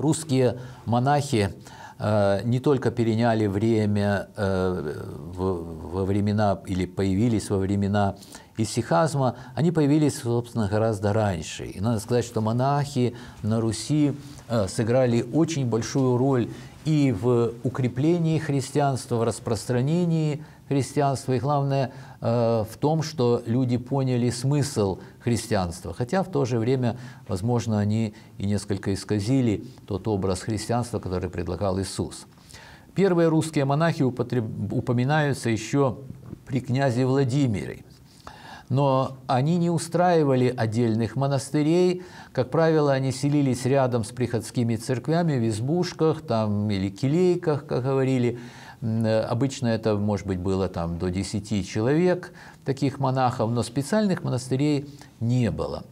Русские монахи э, не только переняли время э, во времена или появились во времена исихазма, они появились, собственно, гораздо раньше. И надо сказать, что монахи на Руси э, сыграли очень большую роль и в укреплении христианства, в распространении христианства, и главное э, в том, что люди поняли смысл христианства, хотя в то же время, возможно, они и несколько исказили тот образ христианства, который предлагал Иисус. Первые русские монахи упоминаются еще при князе Владимире. Но они не устраивали отдельных монастырей. Как правило, они селились рядом с приходскими церквями в избушках там, или келейках, как говорили. Э, обычно это, может быть, было там до 10 человек, таких монахов, но специальных монастырей не было.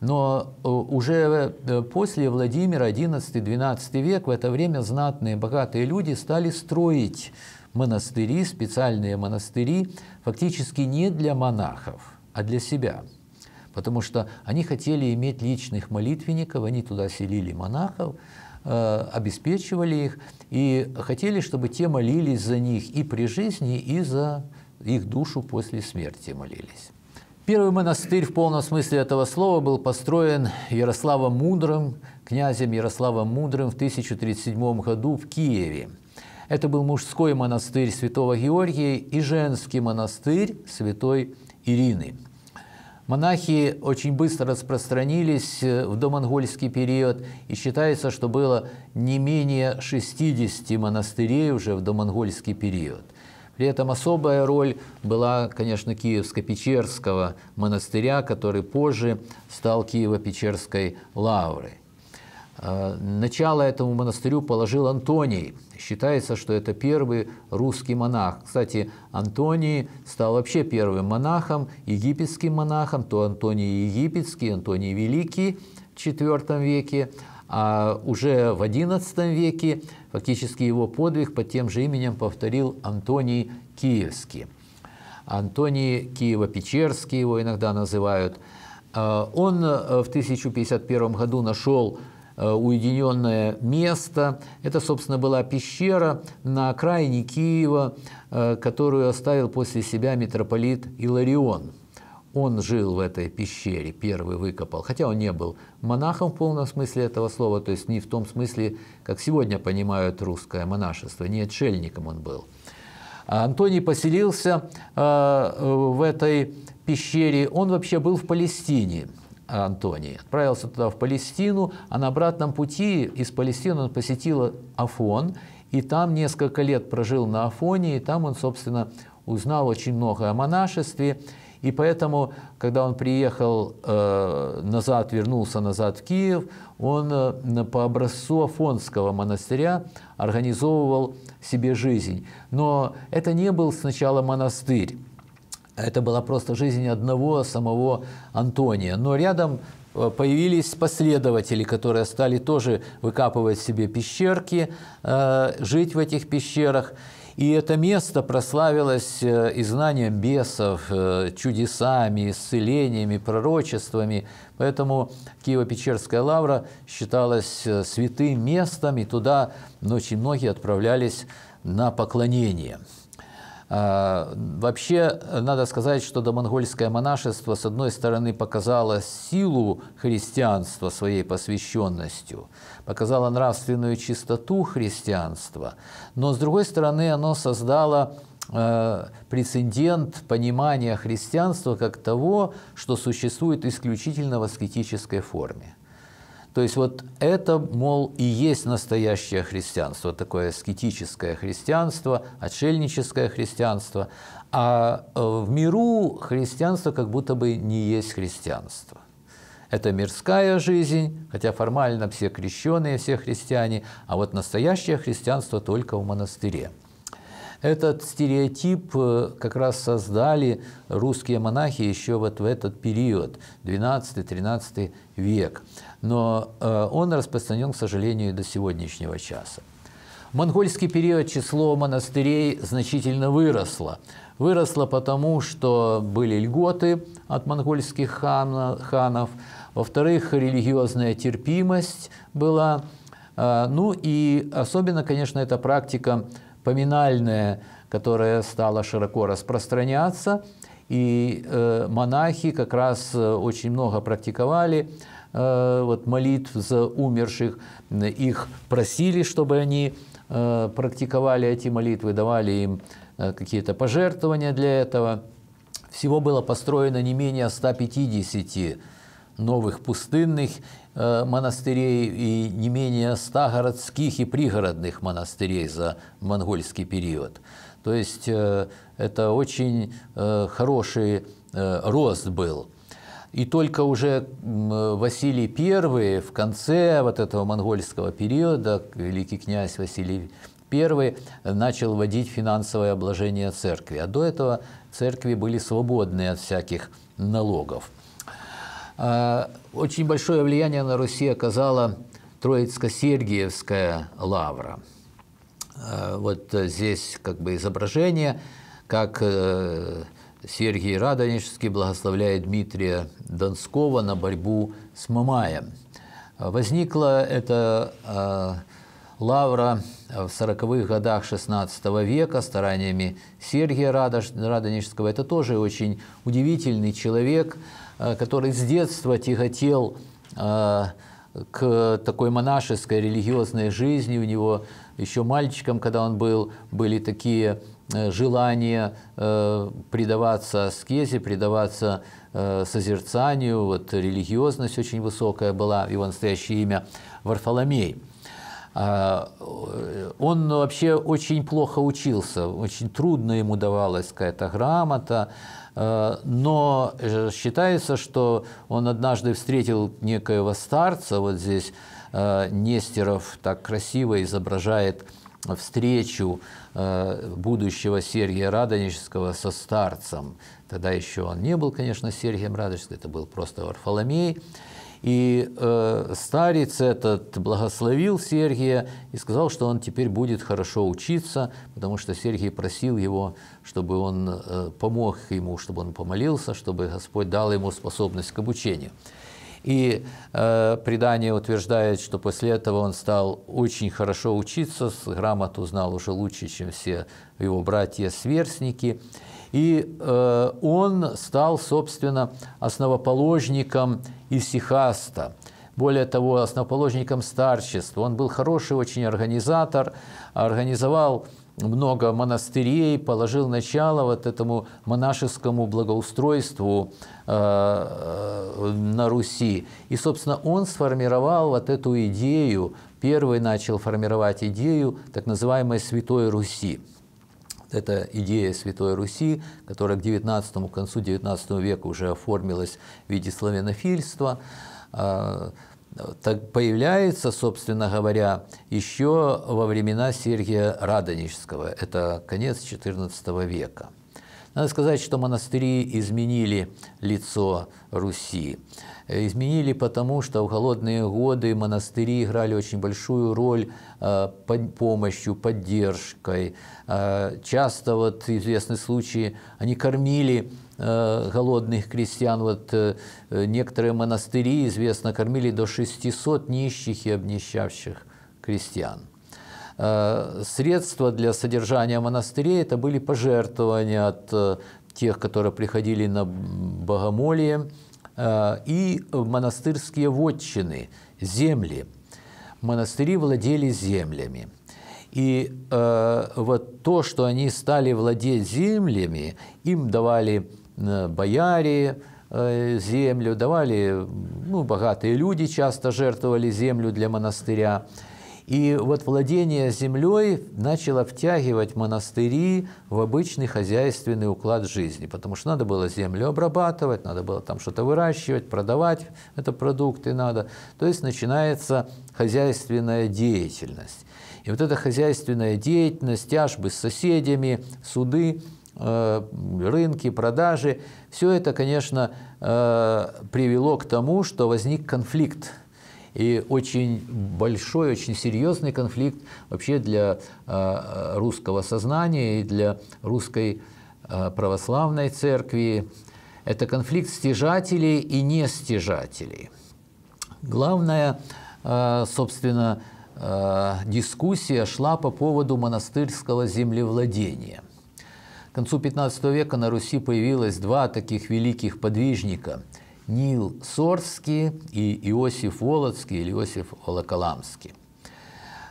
Но э, уже э, после Владимира, 11-12 век, в это время знатные, богатые люди стали строить монастыри, специальные монастыри, фактически не для монахов, а для себя. Потому что они хотели иметь личных молитвенников, они туда селили монахов, Э, обеспечивали их и хотели, чтобы те молились за них и при жизни, и за их душу после смерти молились. Первый монастырь в полном смысле этого слова был построен Ярославом Мудрым, князем Ярославом Мудрым в 1037 году в Киеве. Это был мужской монастырь святого Георгия и женский монастырь святой Ирины. Монахи очень быстро распространились э, в домонгольский период, и считается, что было не менее 60 монастырей уже в домонгольский период. При этом особая роль была, конечно, Киевско-Печерского монастыря, который позже стал Киево-Печерской лаврой. А, начало этому монастырю положил Антоний. Считается, что это первый русский монах. Кстати, Антоний стал вообще первым монахом, египетским монахом, то Антоний Египетский, Антоний Великий в IV веке, а уже в XI веке фактически его подвиг под тем же именем повторил Антоний Киевский. Антоний Киево-Печерский его иногда называют. А, он э, в 1051 году нашел Э, уединенное место. Это, собственно, была пещера на окраине Киева, э, которую оставил после себя митрополит Иларион. Он жил в этой пещере, первый выкопал, хотя он не был монахом в полном смысле этого слова, то есть не в том смысле, как сегодня понимают русское монашество, не отшельником он был. А Антоний поселился э, в этой пещере, он вообще был в Палестине, Антоний, отправился туда, в Палестину, а на обратном пути из Палестины он посетил Афон, и там несколько лет прожил на Афоне, и там он, собственно, узнал очень много о монашестве, и поэтому, когда он приехал э, назад, вернулся назад в Киев, он э, по образцу Афонского монастыря организовывал себе жизнь. Но это не был сначала монастырь, это была просто жизнь одного самого Антония. Но рядом э, появились последователи, которые стали тоже выкапывать себе пещерки, э, жить в этих пещерах. И это место прославилось э, и изгнанием бесов, чудесами, исцелениями, пророчествами. Поэтому Киево-Печерская лавра считалась святым местом, и туда очень многие отправлялись на поклонение. А, вообще, надо сказать, что домонгольское монашество, с одной стороны, показало силу христианства своей посвященностью, показало нравственную чистоту христианства, но, с другой стороны, оно создало э, прецедент понимания христианства как того, что существует исключительно в аскетической форме. То есть вот это, мол, и есть настоящее христианство, такое аскетическое христианство, отшельническое христианство, а э, в миру христианство как будто бы не есть христианство. Это мирская жизнь, хотя формально все крещенные, все христиане, а вот настоящее христианство только в монастыре. Этот стереотип э, как раз создали русские монахи еще вот в этот период, 12-13 век но э, он распространен, к сожалению, до сегодняшнего часа. В монгольский период число монастырей значительно выросло. Выросло потому, что были льготы от монгольских ханов, во-вторых, религиозная терпимость была, э, ну и особенно, конечно, эта практика поминальная, которая стала широко распространяться, и э, монахи как раз очень много практиковали, Э, вот, молитв за умерших, их просили, чтобы они э, практиковали эти молитвы, давали им э, какие-то пожертвования для этого. Всего было построено не менее 150 новых пустынных монастырей и не менее 100 городских и пригородных монастырей за монгольский период. То есть это очень хороший рост был. И только уже Василий I в конце вот этого монгольского периода, великий князь Василий I начал вводить финансовое обложение церкви. А до этого церкви были свободны от всяких налогов. А, очень большое влияние на Руси оказала Троицко-Сергиевская лавра. А, вот э, здесь как бы изображение, как э, Сергий Радонежский благословляет Дмитрия Донского на борьбу с Мамаем. Возникла эта э, лавра в 40-х годах XVI века стараниями Сергия Радонежского. Это тоже очень удивительный человек, э, который с детства тяготел э, к такой монашеской религиозной жизни. У него еще мальчиком, когда он был, были такие Э, желание э, предаваться аскезе, предаваться э, созерцанию. Вот религиозность очень высокая была, его настоящее имя Варфоломей. А, он вообще очень плохо учился, очень трудно ему давалась какая-то грамота, но считается, что он однажды встретил некоего старца, вот здесь Нестеров так красиво изображает встречу э, будущего Сергия Радонежского со старцем. Тогда еще он не был, конечно, Сергием Радонежским, это был просто Варфоломей. И э, старец этот благословил Сергия и сказал, что он теперь будет хорошо учиться, потому что Сергий просил его, чтобы он э, помог ему, чтобы он помолился, чтобы Господь дал ему способность к обучению. И э, предание утверждает, что после этого он стал очень хорошо учиться, грамоту знал уже лучше, чем все его братья-сверстники. И э, он стал, собственно, основоположником Исихаста. Более того, основоположником старчества. Он был хороший очень организатор, организовал много монастырей, положил начало вот этому монашескому благоустройству Э, э, на Руси. И, собственно, он сформировал вот эту идею, первый начал формировать идею так называемой «Святой Руси». Это идея Святой Руси, которая к, 19, к концу XIX века уже оформилась в виде славянофильства э, так появляется, собственно говоря, еще во времена Сергия Радонежского. Это конец XIV века. Надо сказать, что монастыри изменили лицо Руси. Э, изменили потому, что в холодные годы монастыри играли очень большую роль э, под помощью, поддержкой. Э, часто вот известны случаи, они кормили голодных крестьян. Вот некоторые монастыри, известно, кормили до 600 нищих и обнищавших крестьян. Э, средства для содержания монастырей это были пожертвования от э, тех, которые приходили на богомолье, э, и монастырские вотчины, земли. Монастыри владели землями. И э, вот то, что они стали владеть землями, им давали э, бояре э, землю, давали ну, богатые люди часто жертвовали землю для монастыря. И вот владение землей начало втягивать монастыри в обычный хозяйственный уклад жизни, потому что надо было землю обрабатывать, надо было там что-то выращивать, продавать это продукты надо. То есть начинается хозяйственная деятельность. И вот эта хозяйственная деятельность, тяжбы с соседями, суды, э, рынки, продажи, все это, конечно, э, привело к тому, что возник конфликт – и очень большой, очень серьезный конфликт вообще для а, русского сознания и для русской а, православной церкви. Это конфликт стяжателей и нестяжателей. Главная, а, собственно, дискуссия шла по поводу монастырского землевладения. К концу XV века на Руси появилось два таких великих подвижника – Нил Сорский и Иосиф Володский или Иосиф Волоколамский.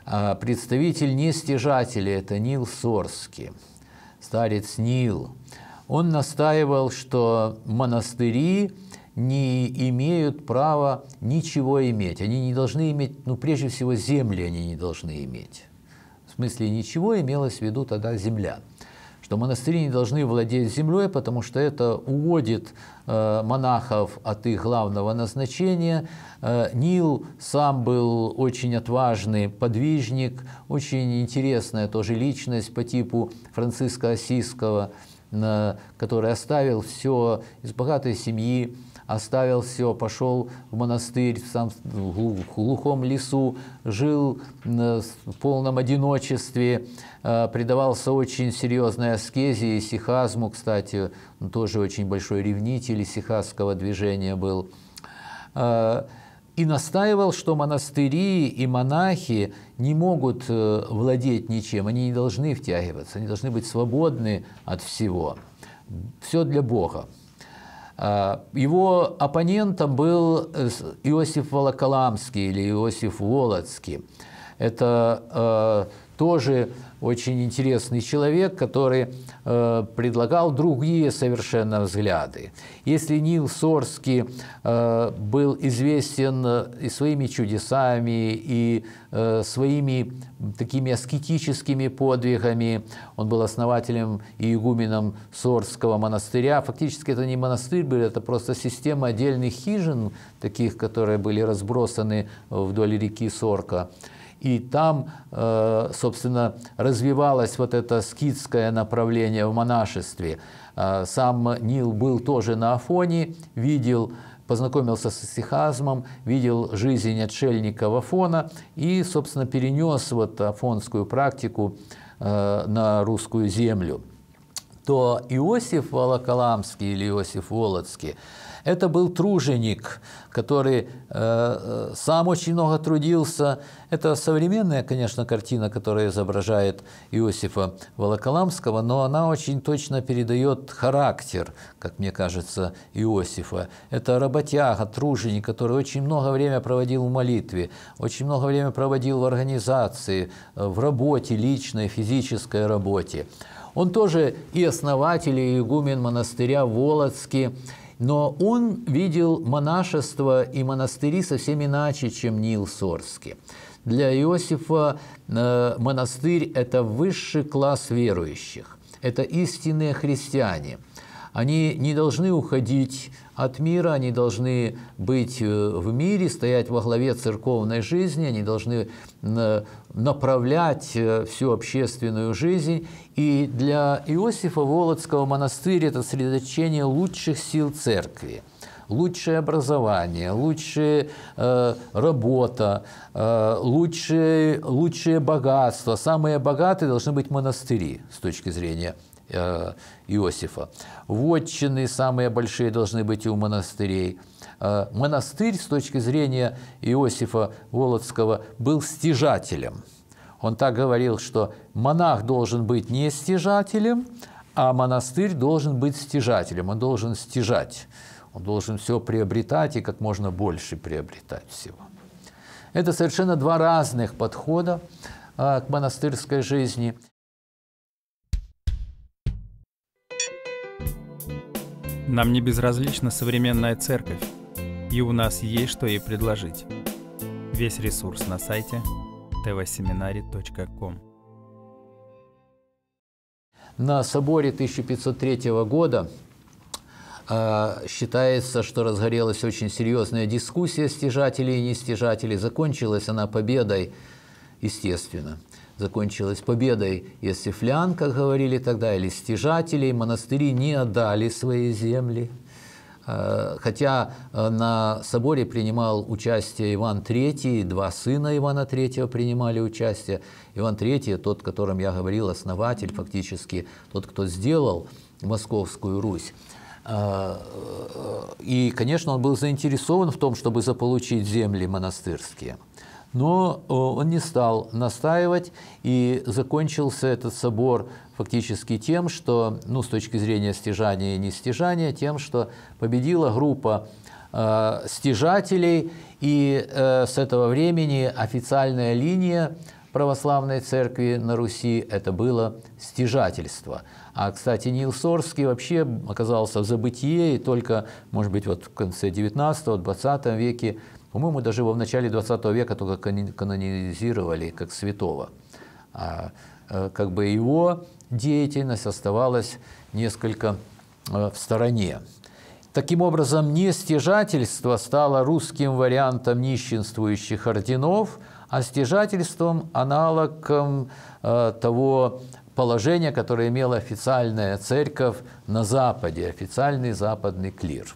А, представитель нестяжателя – это Нил Сорский, старец Нил. Он настаивал, что монастыри не имеют права ничего иметь. Они не должны иметь, ну, прежде всего, земли они не должны иметь. В смысле, ничего имелось в виду тогда земля что монастыри не должны владеть землей, потому что это уводит э, монахов от их главного назначения. Э, Нил сам был очень отважный подвижник, очень интересная тоже личность по типу Франциска Осийского, который оставил все из богатой семьи, оставил все, пошел в монастырь в, сам, в глухом лесу, жил в полном одиночестве, э, предавался очень серьезной аскезии, сихазму, кстати, тоже очень большой ревнитель сихазского движения был э, и настаивал, что монастыри и монахи не могут э, владеть ничем, они не должны втягиваться, они должны быть свободны от всего. Все для Бога. А, его оппонентом был э, Иосиф Волоколамский или Иосиф Волоцкий. Это э, тоже очень интересный человек, который э, предлагал другие совершенно взгляды. Если Нил Сорский э, был известен э, и своими чудесами, и э, своими такими аскетическими подвигами, он был основателем и игуменом Сорского монастыря, фактически это не монастырь был, это просто система отдельных хижин, таких, которые были разбросаны вдоль реки Сорка – и там, э, собственно, развивалось вот это скидское направление в монашестве. Э, сам Нил был тоже на Афоне, видел познакомился с сихазмом, видел жизнь отшельника в Афона и, собственно, перенес вот афонскую практику э, на русскую землю то Иосиф Волоколамский или Иосиф Володский – это был труженик, который э, э, сам очень много трудился. Это современная, конечно, картина, которая изображает Иосифа Волоколамского, но она очень точно передает характер, как мне кажется, Иосифа. Это работяга, труженик, который очень много времени проводил в молитве, очень много времени проводил в организации, э, в работе личной, физической работе. Он тоже и основатель, и игумен монастыря Волоцкий. Но он видел монашество и монастыри совсем иначе, чем Нил Сорский. Для Иосифа э, монастырь – это высший класс верующих, это истинные христиане – они не должны уходить от мира, они должны быть э, в мире, стоять во главе церковной жизни, они должны э, направлять э, всю общественную жизнь. И для Иосифа Володского монастырь – это средоточение лучших сил церкви лучшее образование, лучшая э, работа, э, лучшие, лучшее богатство. Самые богатые должны быть монастыри с точки зрения Э, Иосифа. Вотчины самые большие должны быть у монастырей. Э, монастырь, с точки зрения Иосифа Володского, был стяжателем. Он так говорил, что монах должен быть не стяжателем, а монастырь должен быть стяжателем, он должен стяжать, он должен все приобретать и как можно больше приобретать всего. Это совершенно два разных подхода э, к монастырской жизни. Нам не безразлична современная церковь, и у нас есть что ей предложить. Весь ресурс на сайте tvseminary.com. На соборе 1503 года э, Считается, что разгорелась очень серьезная дискуссия стяжателей и нестяжателей. Закончилась она победой, естественно закончилась победой есифлян, как говорили тогда, или стяжателей. Монастыри не отдали свои земли. Э, хотя э, на соборе принимал участие Иван III, два сына Ивана III принимали участие. Иван III, тот, о котором я говорил, основатель фактически, тот, кто сделал Московскую Русь. Э, и, конечно, он был заинтересован в том, чтобы заполучить земли монастырские – но э, он не стал настаивать, и закончился этот собор фактически тем, что, ну, с точки зрения стяжания и нестяжания, тем, что победила группа э, стяжателей, и э, с этого времени официальная линия православной церкви на Руси – это было стяжательство. А, кстати, Нил Сорский вообще оказался в забытии, и только, может быть, вот в конце 19-20 веке – по-моему, даже его в начале 20 века только канонизировали как святого. А э, как бы его деятельность оставалась несколько э, в стороне. Таким образом, нестяжательство стало русским вариантом нищенствующих орденов, а стяжательством – аналогом э, того положения, которое имела официальная церковь на Западе, официальный западный клир.